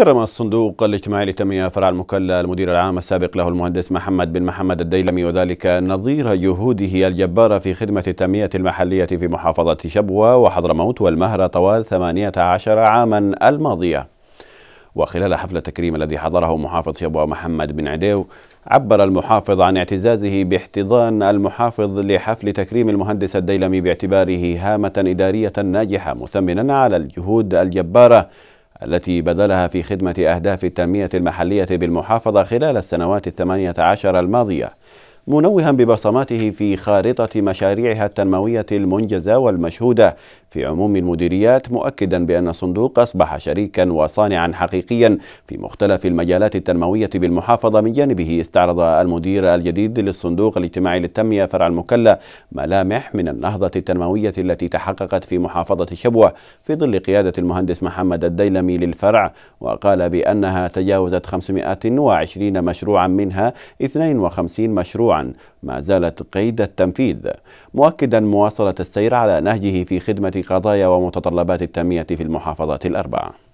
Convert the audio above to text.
كرم الصندوق الاجتماعي للتنمية فرع المكلا المدير العام السابق له المهندس محمد بن محمد الديلمي وذلك نظير جهوده الجبارة في خدمة التنمية المحلية في محافظة شبوة وحضرموت والمهرة طوال 18 عاما الماضية وخلال حفل التكريم الذي حضره محافظ شبوة محمد بن عديو عبر المحافظ عن اعتزازه باحتضان المحافظ لحفل تكريم المهندس الديلمي باعتباره هامة إدارية ناجحة مثمنا على الجهود الجبارة التي بذلها في خدمة أهداف التنمية المحلية بالمحافظة خلال السنوات الثمانية عشر الماضية منوها ببصماته في خارطة مشاريعها التنموية المنجزة والمشهودة في عموم المديريات مؤكدا بأن الصندوق أصبح شريكا وصانعا حقيقيا في مختلف المجالات التنموية بالمحافظة من جانبه استعرض المدير الجديد للصندوق الاجتماعي للتنمية فرع المكلا ملامح من النهضة التنموية التي تحققت في محافظة شبوه في ظل قيادة المهندس محمد الديلمي للفرع وقال بأنها تجاوزت 520 مشروعا منها 52 مشروعا ما زالت قيد التنفيذ مؤكدا مواصلة السير على نهجه في خدمة قضايا ومتطلبات التنمية في المحافظات الأربعة